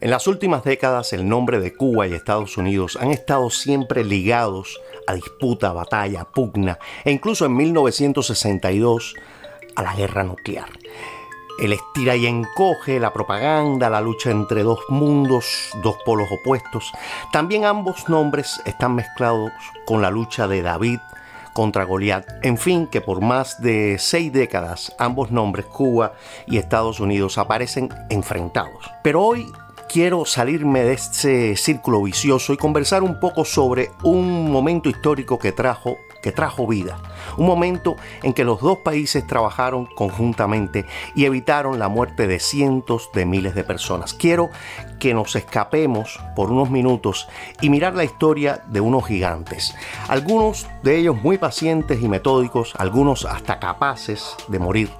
En las últimas décadas el nombre de Cuba y Estados Unidos han estado siempre ligados a disputa, batalla, pugna e incluso en 1962 a la guerra nuclear. El estira y encoge, la propaganda, la lucha entre dos mundos, dos polos opuestos. También ambos nombres están mezclados con la lucha de David contra Goliat. En fin, que por más de seis décadas ambos nombres, Cuba y Estados Unidos, aparecen enfrentados. Pero hoy quiero salirme de este círculo vicioso y conversar un poco sobre un momento histórico que trajo que trajo vida, un momento en que los dos países trabajaron conjuntamente y evitaron la muerte de cientos de miles de personas. Quiero que nos escapemos por unos minutos y mirar la historia de unos gigantes, algunos de ellos muy pacientes y metódicos, algunos hasta capaces de morir.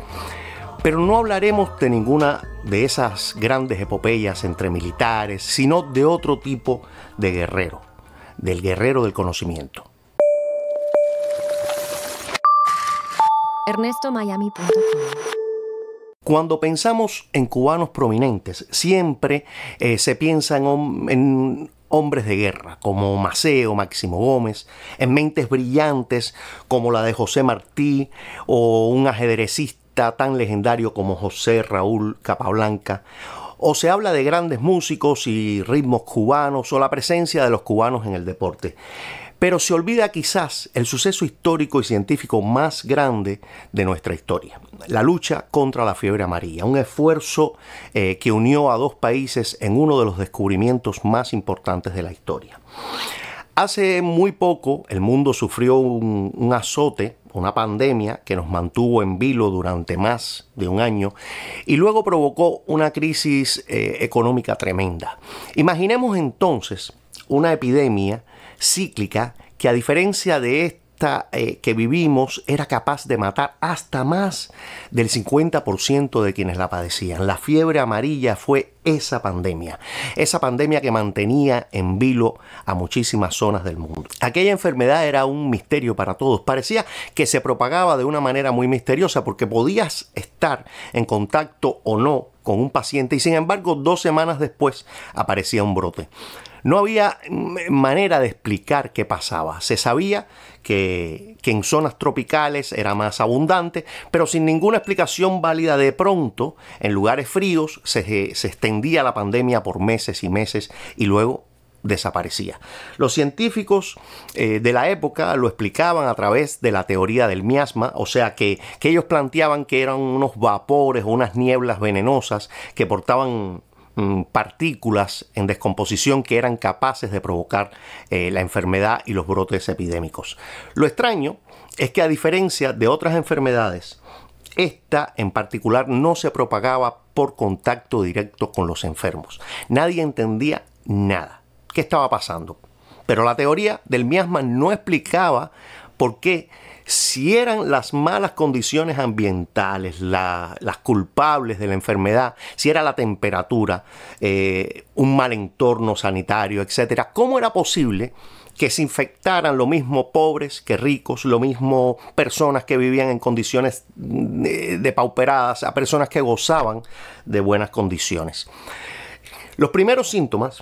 Pero no hablaremos de ninguna de esas grandes epopeyas entre militares, sino de otro tipo de guerrero, del guerrero del conocimiento. Miami. cuando pensamos en cubanos prominentes, siempre eh, se piensa en, hombres de guerra, como Maceo, Máximo Gómez, en mentes brillantes como la de José Martí o un ajedrecista tan legendario como José Raúl Capablanca, o se habla de grandes músicos y ritmos cubanos o la presencia de los cubanos en el deporte. Pero se olvida quizás el suceso histórico y científico más grande de nuestra historia, la lucha contra la fiebre amarilla, un esfuerzo eh, que unió a dos países en uno de los descubrimientos más importantes de la historia. Hace muy poco el mundo sufrió un azote una pandemia que nos mantuvo en vilo durante más de un año y luego provocó una crisis eh, económica tremenda. Imaginemos entonces una epidemia cíclica que a diferencia de esta, eh, que vivimos era capaz de matar hasta más del 50% de quienes la padecían. La fiebre amarilla fue esa pandemia, esa pandemia que mantenía en vilo a muchísimas zonas del mundo. Aquella enfermedad era un misterio para todos, parecía que se propagaba de una manera muy misteriosa porque podías estar en contacto o no con un paciente y sin embargo dos semanas después aparecía un brote. No había manera de explicar qué pasaba. Se sabía que, en zonas tropicales era más abundante, pero sin ninguna explicación válida de pronto, en lugares fríos se, extendía la pandemia por meses y meses y luego desaparecía. Los científicos eh, de la época lo explicaban a través de la teoría del miasma, o sea que ellos planteaban que eran unos vapores o unas nieblas venenosas que portaban Mm, partículas en descomposición que eran capaces de provocar eh, la enfermedad y los brotes epidémicos. Lo extraño es que a diferencia de otras enfermedades, esta en particular no se propagaba por contacto directo con los enfermos. Nadie entendía nada. ¿Qué estaba pasando? Pero la teoría del miasma no explicaba por qué si eran las malas condiciones ambientales, las culpables de la enfermedad, si era la temperatura, eh, un mal entorno sanitario, etcétera, ¿cómo era posible? que se infectaran lo mismo pobres que ricos, lo mismo personas que vivían en condiciones mm, eh, depauperadas, a personas que gozaban de buenas condiciones. Los primeros síntomas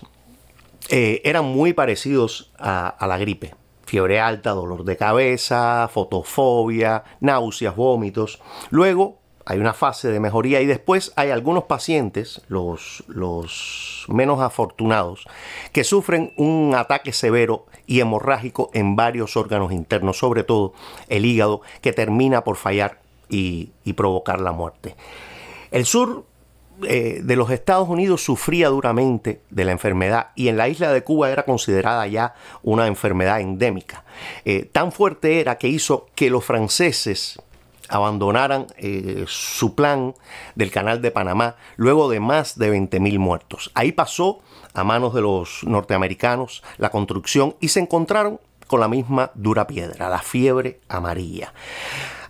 eh, eran muy parecidos a la gripe fiebre alta, dolor de cabeza, fotofobia, náuseas, vómitos. Luego hay una fase de mejoría y después hay algunos pacientes, los, los menos afortunados, que sufren un ataque severo y hemorrágico en varios órganos internos, sobre todo el hígado, que termina por fallar y, y provocar la muerte. El sur eh, de los Estados Unidos sufría duramente de la enfermedad y en la isla de Cuba era considerada ya una enfermedad endémica. Eh, tan fuerte era que hizo que los franceses abandonaran eh, su plan del canal de Panamá luego de más de 20.000 muertos. Ahí pasó a manos de los norteamericanos la construcción y se encontraron con la misma dura piedra, la fiebre amarilla.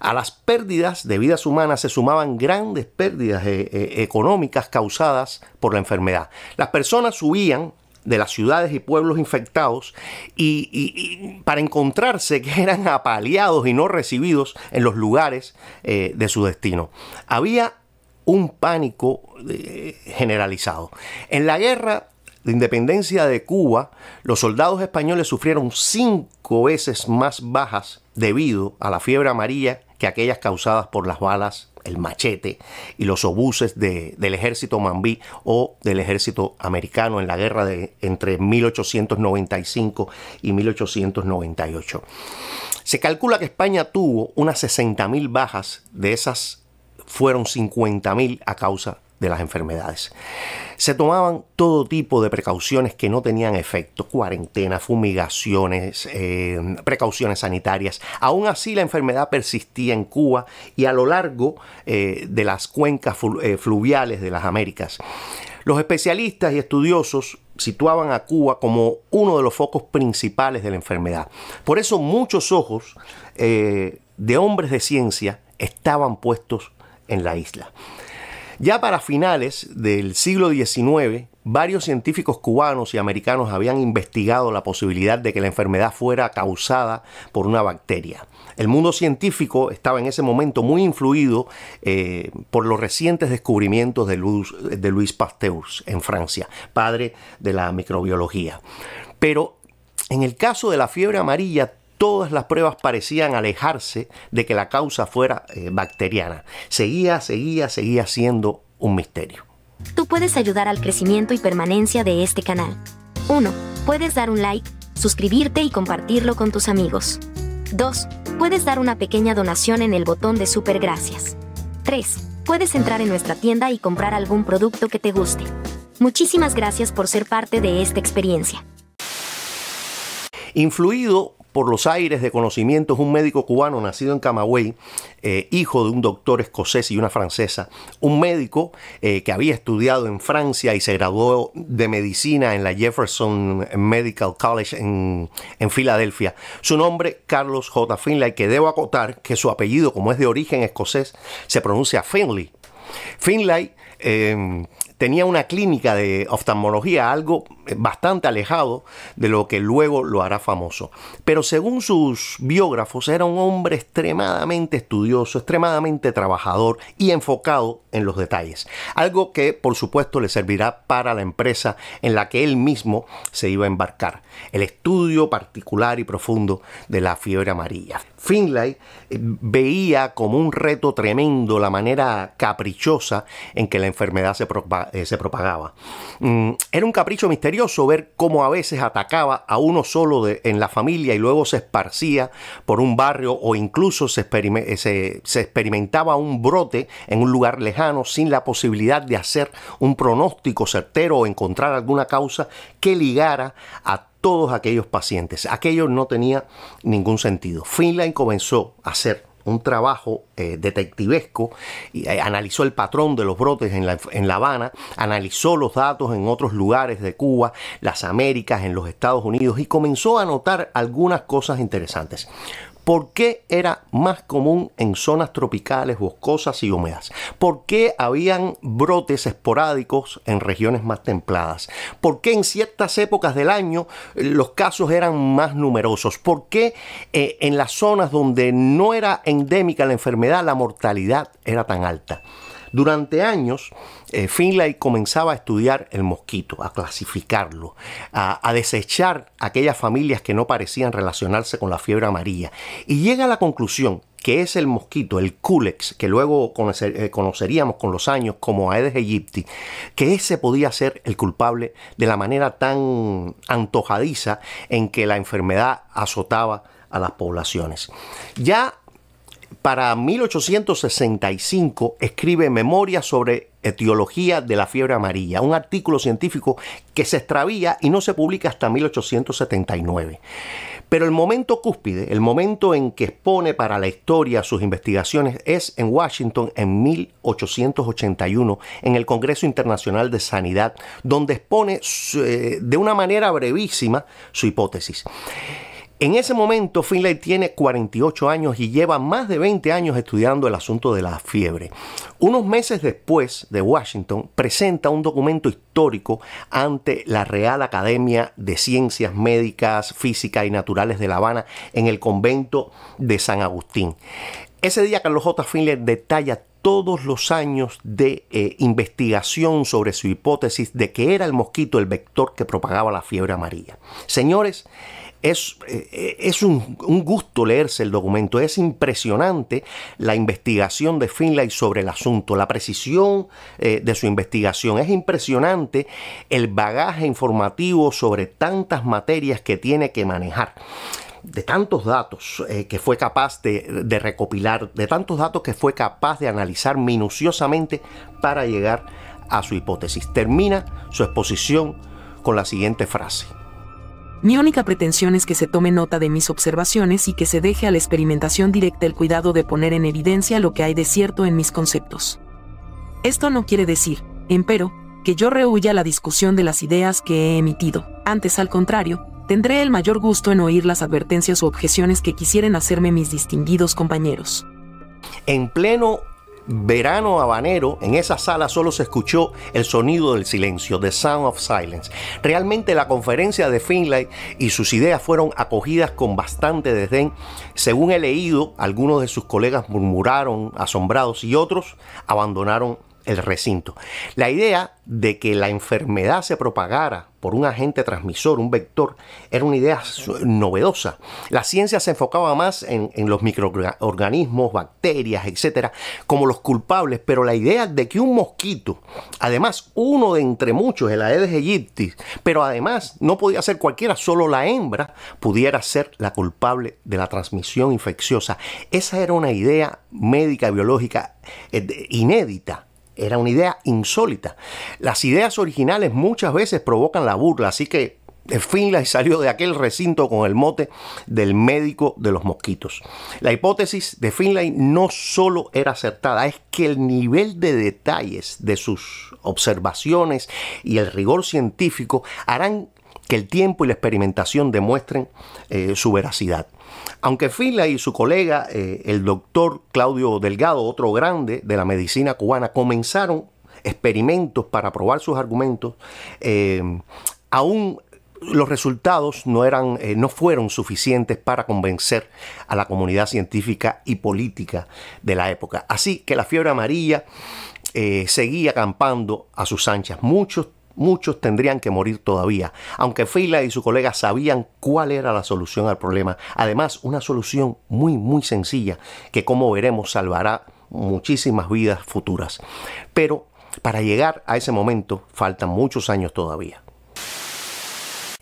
A las pérdidas de vidas humanas se sumaban grandes pérdidas eh, eh, económicas causadas por la enfermedad. Las personas huían de las ciudades y pueblos infectados y, para encontrarse que eran apaleados y no recibidos en los lugares eh, de su destino. Había un pánico generalizado. En la guerra de independencia de Cuba, los soldados españoles sufrieron cinco veces más bajas debido a la fiebre amarilla que aquellas causadas por las balas, el machete y los obuses del ejército mambí o del ejército americano en la guerra de entre 1895 y 1898. Se calcula que España tuvo unas 60.000 bajas, de esas fueron 50.000 a causa de las enfermedades. Se tomaban todo tipo de precauciones que no tenían efecto, cuarentena, fumigaciones, eh, precauciones sanitarias. Aún así la enfermedad persistía en Cuba y a lo largo eh, de las cuencas eh, fluviales de las Américas. Los especialistas y estudiosos situaban a Cuba como uno de los focos principales de la enfermedad. Por eso muchos ojos de hombres de ciencia estaban puestos en la isla. Ya para finales del siglo XIX, varios científicos cubanos y americanos habían investigado la posibilidad de que la enfermedad fuera causada por una bacteria. El mundo científico estaba en ese momento muy influido eh, por los recientes descubrimientos de, Luis de Louis Pasteur en Francia, padre de la microbiología. Pero en el caso de la fiebre amarilla, todas las pruebas parecían alejarse de que la causa fuera eh, bacteriana. Seguía, seguía, seguía siendo un misterio. Tú puedes ayudar al crecimiento y permanencia de este canal. 1. Puedes dar un like, suscribirte y compartirlo con tus amigos. 2. Puedes dar una pequeña donación en el botón de super gracias. 3. Puedes entrar en nuestra tienda y comprar algún producto que te guste. Muchísimas gracias por ser parte de esta experiencia. Influido por los aires de conocimientos, un médico cubano nacido en Camagüey, eh, hijo de un doctor escocés y una francesa, un médico eh, que había estudiado en Francia y se graduó de medicina en la Jefferson Medical College en, Filadelfia. Su nombre, Carlos J. Finlay, que debo acotar que su apellido, como es de origen escocés, se pronuncia Finlay. Finlay eh, tenía una clínica de oftalmología, algo bastante alejado de lo que luego lo hará famoso. Pero según sus biógrafos, era un hombre extremadamente estudioso, extremadamente trabajador y enfocado en los detalles. Algo que, por supuesto, le servirá para la empresa en la que él mismo se iba a embarcar. El estudio particular y profundo de la fiebre amarilla. Finlay eh, veía como un reto tremendo la manera caprichosa en que la enfermedad se, eh, se propagaba. Mm, era un capricho misterioso ver cómo a veces atacaba a uno solo en la familia y luego se esparcía por un barrio o incluso eh, se, se experimentaba un brote en un lugar lejano sin la posibilidad de hacer un pronóstico certero o encontrar alguna causa que ligara a todos aquellos pacientes. Aquello no tenía ningún sentido. Finlay comenzó a hacer un trabajo eh, detectivesco, y, eh, analizó el patrón de los brotes en en la, Habana, analizó los datos en otros lugares de Cuba, las Américas, en los Estados Unidos, y comenzó a notar algunas cosas interesantes. ¿Por qué era más común en zonas tropicales, boscosas y húmedas? ¿Por qué habían brotes esporádicos en regiones más templadas? ¿Por qué en ciertas épocas del año los casos eran más numerosos? ¿Por qué eh, en las zonas donde no era endémica la enfermedad la mortalidad era tan alta? Durante años, eh, Finlay comenzaba a estudiar el mosquito, a clasificarlo, a, desechar aquellas familias que no parecían relacionarse con la fiebre amarilla. Y llega a la conclusión que es el mosquito, el culex, que luego eh, conoceríamos con los años como Aedes aegypti, que ese podía ser el culpable de la manera tan antojadiza en que la enfermedad azotaba a las poblaciones. Ya para 1865 escribe Memoria sobre etiología de la fiebre amarilla, un artículo científico que se extravía y no se publica hasta 1879. Pero el momento cúspide, el momento en que expone para la historia sus investigaciones es en Washington en 1881, en el Congreso Internacional de Sanidad, donde expone eh, de una manera brevísima su hipótesis. En ese momento, Finlay tiene 48 años y lleva más de 20 años estudiando el asunto de la fiebre. Unos meses después de Washington, presenta un documento histórico ante la Real Academia de Ciencias Médicas, Físicas y Naturales de La Habana en el convento de San Agustín. Ese día, Carlos J. Finlay detalla todos los años de eh, investigación sobre su hipótesis de que era el mosquito el vector que propagaba la fiebre amarilla. Señores, es, eh, eh, un, gusto leerse el documento. Es impresionante la investigación de Finlay sobre el asunto, la precisión eh, de su investigación. Es impresionante el bagaje informativo sobre tantas materias que tiene que manejar de tantos datos que fue capaz de, recopilar, de tantos datos que fue capaz de analizar minuciosamente para llegar a su hipótesis. Termina su exposición con la siguiente frase. Mi única pretensión es que se tome nota de mis observaciones y que se deje a la experimentación directa el cuidado de poner en evidencia lo que hay de cierto en mis conceptos. Esto no quiere decir, empero, que yo rehuya la discusión de las ideas que he emitido. Antes, al contrario, tendré el mayor gusto en oír las advertencias u objeciones que quisieran hacerme mis distinguidos compañeros. En pleno verano habanero, en esa sala solo se escuchó el sonido del silencio, The Sound of Silence. Realmente la conferencia de Finlay y sus ideas fueron acogidas con bastante desdén. Según he leído, algunos de sus colegas murmuraron asombrados y otros abandonaron el recinto. La idea de que la enfermedad se propagara por un agente transmisor, un vector, era una idea novedosa. La ciencia se enfocaba más en, los microorganismos, bacterias, etcétera, como los culpables, pero la idea de que un mosquito, además uno de entre muchos, el Aedes aegypti, pero además no podía ser cualquiera, solo la hembra pudiera ser la culpable de la transmisión infecciosa. Esa era una idea médica, biológica, eh, inédita era una idea insólita. Las ideas originales muchas veces provocan la burla, así que Finlay salió de aquel recinto con el mote del médico de los mosquitos. La hipótesis de Finlay no solo era acertada, es que el nivel de detalles de sus observaciones y el rigor científico harán que el tiempo y la experimentación demuestren eh, su veracidad. Aunque Finlay y su colega, eh, el doctor Claudio Delgado, otro grande de la medicina cubana, comenzaron experimentos para probar sus argumentos, eh, aún los resultados no, eran, eh, no fueron suficientes para convencer a la comunidad científica y política de la época. Así que la fiebre amarilla seguía acampando a sus anchas. Muchos Muchos tendrían que morir todavía, aunque Fila y su colega sabían cuál era la solución al problema. Además, una solución muy, muy sencilla que, como veremos, salvará muchísimas vidas futuras. Pero para llegar a ese momento faltan muchos años todavía.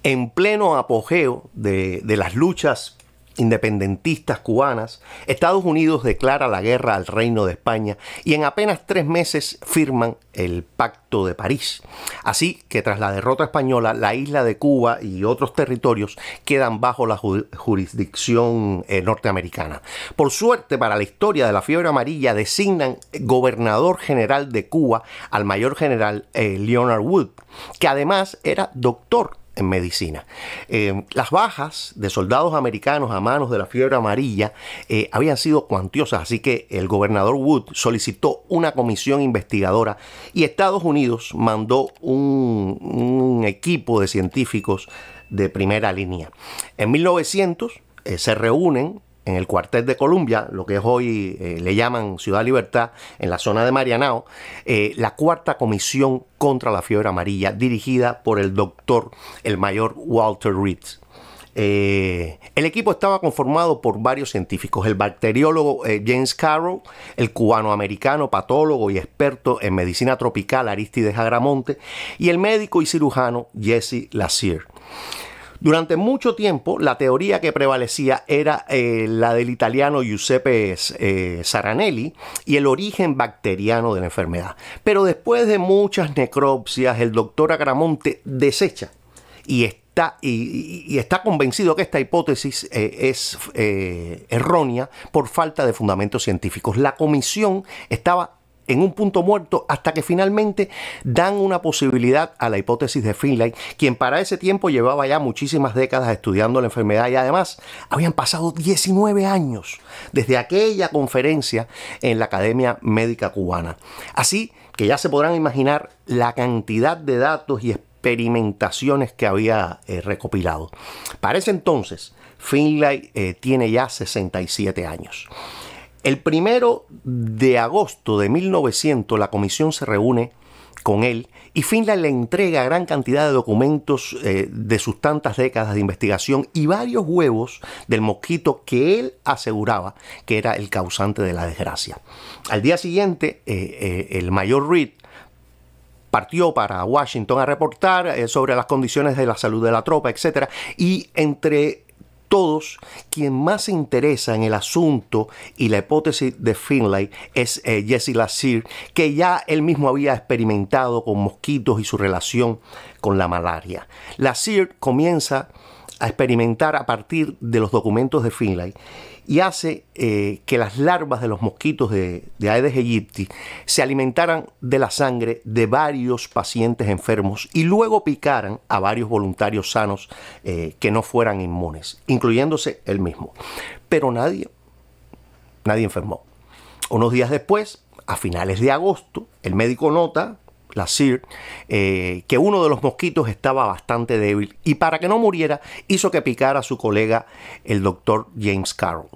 En pleno apogeo de, de las luchas independentistas cubanas, Estados Unidos declara la guerra al Reino de España y en apenas tres meses firman el Pacto de París. Así que tras la derrota española, la isla de Cuba y otros territorios quedan bajo la jurisdicción eh, norteamericana. Por suerte para la historia de la fiebre amarilla, designan gobernador general de Cuba al mayor general eh, Leonard Wood, que además era doctor en medicina. Eh, las bajas de soldados americanos a manos de la fiebre amarilla eh, habían sido cuantiosas, así que el gobernador Wood solicitó una comisión investigadora y Estados Unidos mandó un, equipo de científicos de primera línea. En 1900 eh, se reúnen en el cuartel de Columbia, lo que es hoy eh, le llaman Ciudad Libertad, en la zona de Marianao, eh, la cuarta comisión contra la fiebre amarilla, dirigida por el doctor, el mayor Walter Reed. Eh, el equipo estaba conformado por varios científicos, el bacteriólogo James Carroll, el cubano americano patólogo y experto en medicina tropical Aristides Agramonte y el médico y cirujano Jesse Lassier. Durante mucho tiempo la teoría que prevalecía era eh, la del italiano Giuseppe eh, Saranelli y el origen bacteriano de la enfermedad. Pero después de muchas necropsias, el doctor Agramonte desecha y está, y, está convencido que esta hipótesis eh, es errónea por falta de fundamentos científicos. La comisión estaba en un punto muerto hasta que finalmente dan una posibilidad a la hipótesis de Finlay, quien para ese tiempo llevaba ya muchísimas décadas estudiando la enfermedad y además habían pasado 19 años desde aquella conferencia en la Academia Médica Cubana. Así que ya se podrán imaginar la cantidad de datos y experimentaciones que había eh, recopilado. Para ese entonces, Finlay eh, tiene ya 67 años. El primero de agosto de 1900 la comisión se reúne con él y Finland le entrega gran cantidad de documentos eh, de sus tantas décadas de investigación y varios huevos del mosquito que él aseguraba que era el causante de la desgracia. Al día siguiente, eh, eh, el mayor Reed partió para Washington a reportar sobre las condiciones de la salud de la tropa, etc. Y entre todos, quien más se interesa en el asunto y la hipótesis de Finlay es eh, Jesse Lassier, que ya él mismo había experimentado con mosquitos y su relación con la malaria. Lassier comienza a experimentar a partir de los documentos de Finlay y hace eh, que las larvas de los mosquitos de, Aedes aegypti se alimentaran de la sangre de varios pacientes enfermos y luego picaran a varios voluntarios sanos eh, que no fueran inmunes, incluyéndose él mismo. Pero nadie, nadie enfermó. Unos días después, a finales de agosto, el médico nota la sir eh, que uno de los mosquitos estaba bastante débil y para que no muriera hizo que picara a su colega el doctor James Carroll.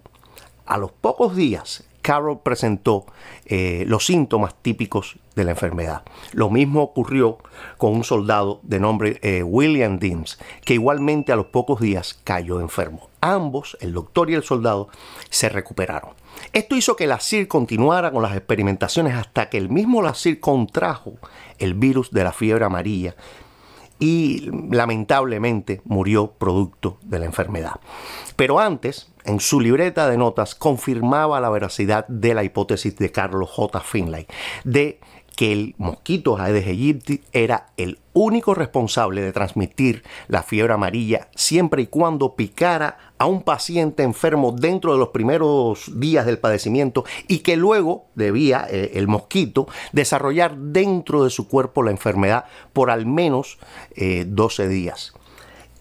A los pocos días, Carroll presentó eh, los síntomas típicos de la enfermedad. Lo mismo ocurrió con un soldado de nombre eh, William Deems, que igualmente a los pocos días cayó enfermo. Ambos, el doctor y el soldado, se recuperaron. Esto hizo que la CIR continuara con las experimentaciones hasta que el mismo la CIR contrajo el virus de la fiebre amarilla y lamentablemente murió producto de la enfermedad. Pero antes, en su libreta de notas, confirmaba la veracidad de la hipótesis de Carlos J. Finlay de que el mosquito Aedes aegypti era el único responsable de transmitir la fiebre amarilla siempre y cuando picara a un paciente enfermo dentro de los primeros días del padecimiento y que luego debía eh, el mosquito desarrollar dentro de su cuerpo la enfermedad por al menos 12 eh, días.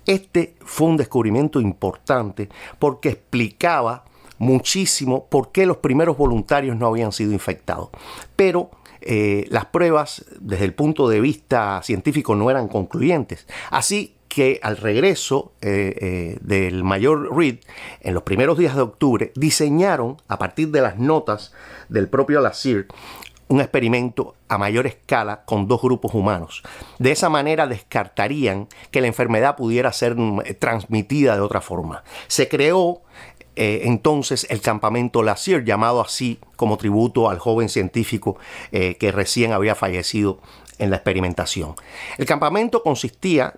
Este fue un descubrimiento importante porque explicaba muchísimo por qué los primeros voluntarios no habían sido infectados. Pero eh, las pruebas desde el punto de vista científico no eran concluyentes. Así que al regreso eh, eh, del mayor Reed, en los primeros días de octubre, diseñaron a partir de las notas del propio Lassir un experimento a mayor escala con dos grupos humanos. De esa manera descartarían que la enfermedad pudiera ser mm, transmitida de otra forma. Se creó eh, entonces el campamento Lazier, llamado así como tributo al joven científico eh, que recién había fallecido en la experimentación. El campamento consistía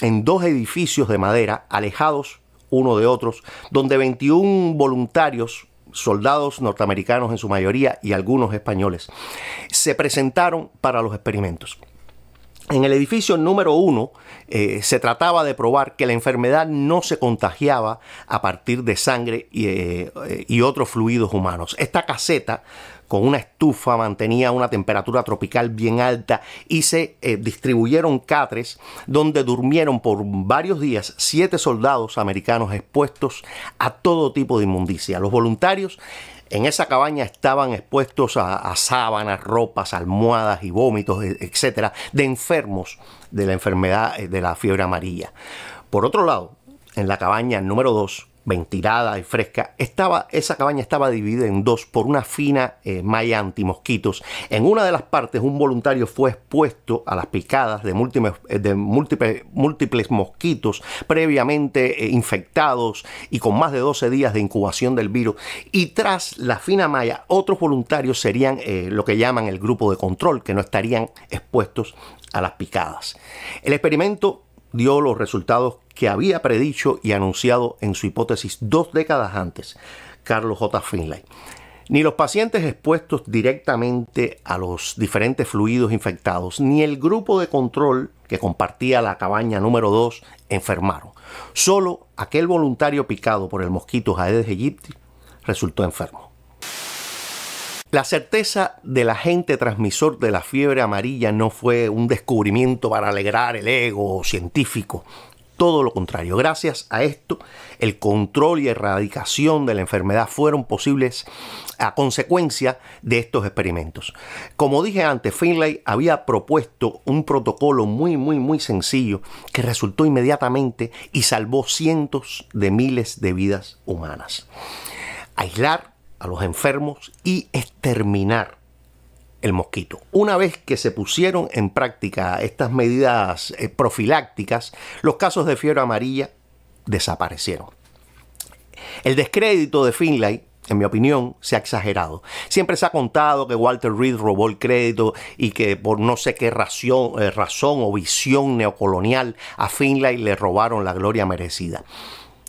en dos edificios de madera alejados uno de otros, donde 21 voluntarios soldados norteamericanos en su mayoría y algunos españoles, se presentaron para los experimentos. En el edificio número uno eh, se trataba de probar que la enfermedad no se contagiaba a partir de sangre eh, eh, y, otros fluidos humanos. Esta caseta con una estufa, mantenía una temperatura tropical bien alta y se distribuyeron catres donde durmieron por varios días siete soldados americanos expuestos a todo tipo de inmundicia. Los voluntarios en esa cabaña estaban expuestos a, sábanas, ropas, almohadas y vómitos, e, etcétera, de enfermos de la enfermedad eh, de la fiebre amarilla. Por otro lado, en la cabaña número 2 ventilada y fresca, estaba, esa cabaña estaba dividida en dos por una fina malla eh, malla antimosquitos. En una de las partes un voluntario fue expuesto a las picadas de múltiples, eh, mosquitos previamente eh, infectados y con más de 12 días de incubación del virus. Y tras la fina malla, otros voluntarios serían lo que llaman el grupo de control, que no estarían expuestos a las picadas. El experimento dio los resultados que había predicho y anunciado en su hipótesis dos décadas antes, Carlos J. Finlay. Ni los pacientes expuestos directamente a los diferentes fluidos infectados, ni el grupo de control que compartía la cabaña número 2 enfermaron. Solo aquel voluntario picado por el mosquito Aedes aegypti resultó enfermo. La certeza del agente transmisor de la fiebre amarilla no fue un descubrimiento para alegrar el ego científico. Todo lo contrario, gracias a esto, el control y erradicación de la enfermedad fueron posibles a consecuencia de estos experimentos. Como dije antes, Finlay había propuesto un protocolo muy, muy, muy sencillo que resultó inmediatamente y salvó cientos de miles de vidas humanas. Aislar a los enfermos y exterminar el mosquito. Una vez que se pusieron en práctica estas medidas eh, profilácticas, los casos de fiebre amarilla desaparecieron. El descrédito de Finlay, en mi opinión, se ha exagerado. Siempre se ha contado que Walter Reed robó el crédito y que por no sé qué razón, eh, razón o visión neocolonial a Finlay le robaron la gloria merecida.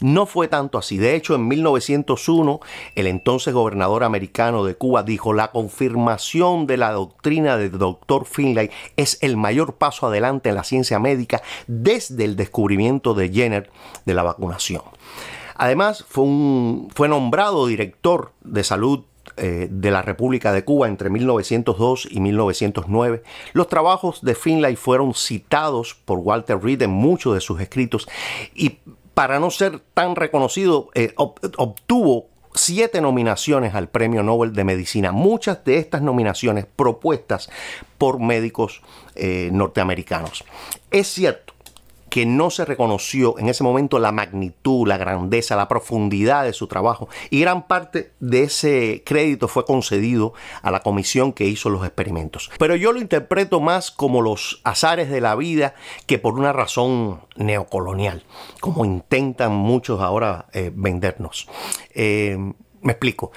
No fue tanto así. De hecho, en 1901, el entonces gobernador americano de Cuba dijo, la confirmación de la doctrina del doctor Finlay es el mayor paso adelante en la ciencia médica desde el descubrimiento de Jenner de la vacunación. Además, fue, fue nombrado director de salud eh, de la República de Cuba entre 1902 y 1909. Los trabajos de Finlay fueron citados por Walter Reed en muchos de sus escritos y para no ser tan reconocido, eh, obtuvo siete nominaciones al Premio Nobel de Medicina. Muchas de estas nominaciones propuestas por médicos eh, norteamericanos. Es cierto que no se reconoció en ese momento la magnitud, la grandeza, la profundidad de su trabajo. Y gran parte de ese crédito fue concedido a la comisión que hizo los experimentos. Pero yo lo interpreto más como los azares de la vida que por una razón neocolonial, como intentan muchos ahora eh, vendernos. Eh, me explico.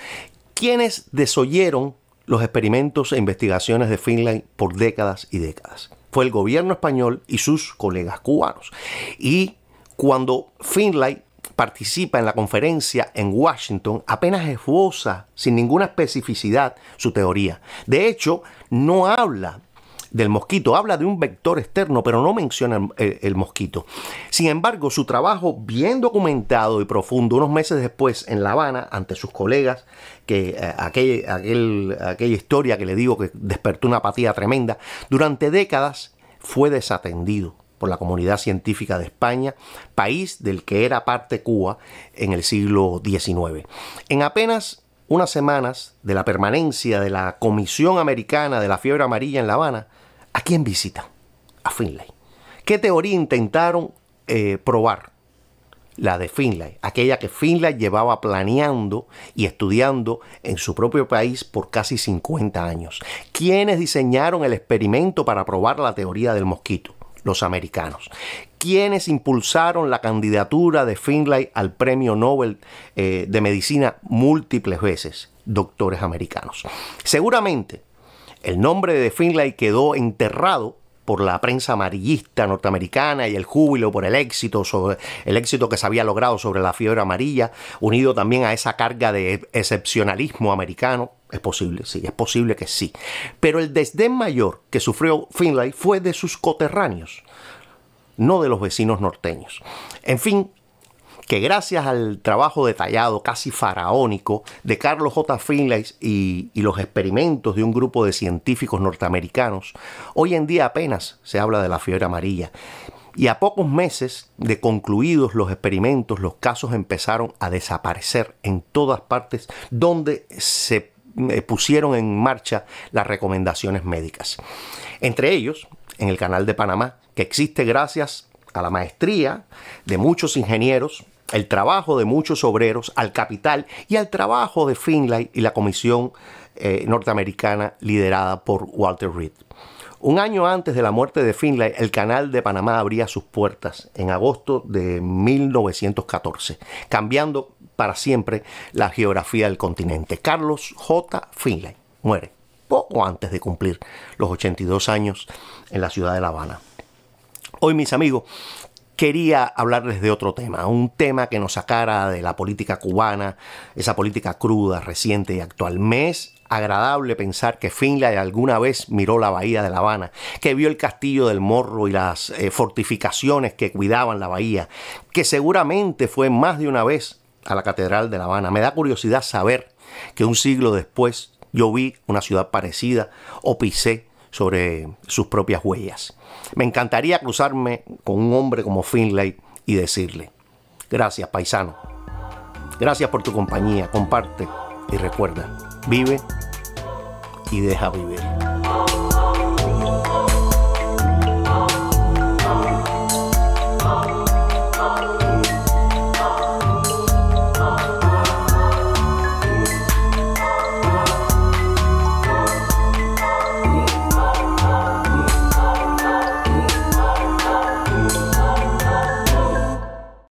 ¿Quiénes desoyeron los experimentos e investigaciones de Finlay por décadas y décadas? fue el gobierno español y sus colegas cubanos. Y cuando Finlay participa en la conferencia en Washington, apenas esboza sin ninguna especificidad su teoría. De hecho, no habla del mosquito. Habla de un vector externo, pero no menciona el, mosquito. Sin embargo, su trabajo bien documentado y profundo, unos meses después en La Habana, ante sus colegas, que eh, aquella historia que le digo que despertó una apatía tremenda, durante décadas fue desatendido por la comunidad científica de España, país del que era parte Cuba en el siglo XIX. En apenas unas semanas de la permanencia de la Comisión Americana de la Fiebre Amarilla en La Habana, ¿A quién visitan? A Finlay. ¿Qué teoría intentaron eh, probar? La de Finlay, aquella que Finlay llevaba planeando y estudiando en su propio país por casi 50 años. ¿Quiénes diseñaron el experimento para probar la teoría del mosquito? Los americanos. ¿Quiénes impulsaron la candidatura de Finlay al Premio Nobel eh, de Medicina múltiples veces? Doctores americanos. Seguramente el nombre de Finlay quedó enterrado por la prensa amarillista norteamericana y el júbilo por el éxito sobre el éxito que se había logrado sobre la fiebre amarilla, unido también a esa carga de excepcionalismo americano. Es posible, sí, es posible que sí. Pero el desdén mayor que sufrió Finlay fue de sus coterráneos, no de los vecinos norteños. En fin, que gracias al trabajo detallado, casi faraónico, de Carlos J. Finlay y, y los experimentos de un grupo de científicos norteamericanos, hoy en día apenas se habla de la fiebre amarilla. Y a pocos meses de concluidos los experimentos, los casos empezaron a desaparecer en todas partes donde se eh, pusieron en marcha las recomendaciones médicas. Entre ellos, en el Canal de Panamá, que existe gracias a la maestría de muchos ingenieros el trabajo de muchos obreros, al capital y al trabajo de Finlay y la Comisión eh, norteamericana liderada por Walter Reed. Un año antes de la muerte de Finlay, el canal de Panamá abría sus puertas en agosto de 1914, cambiando para siempre la geografía del continente. Carlos J. Finlay muere poco antes de cumplir los 82 años en la ciudad de La Habana. Hoy, mis amigos, quería hablarles de otro tema, un tema que nos sacara de la política cubana, esa política cruda, reciente y actual. Me es agradable pensar que Finlay alguna vez miró la bahía de La Habana, que vio el castillo del Morro y las eh, fortificaciones que cuidaban la bahía, que seguramente fue más de una vez a la Catedral de La Habana. Me da curiosidad saber que un siglo después yo vi una ciudad parecida o pisé sobre sus propias huellas. Me encantaría cruzarme con un hombre como Finlay y decirle, gracias paisano, gracias por tu compañía, comparte y recuerda, vive y deja vivir.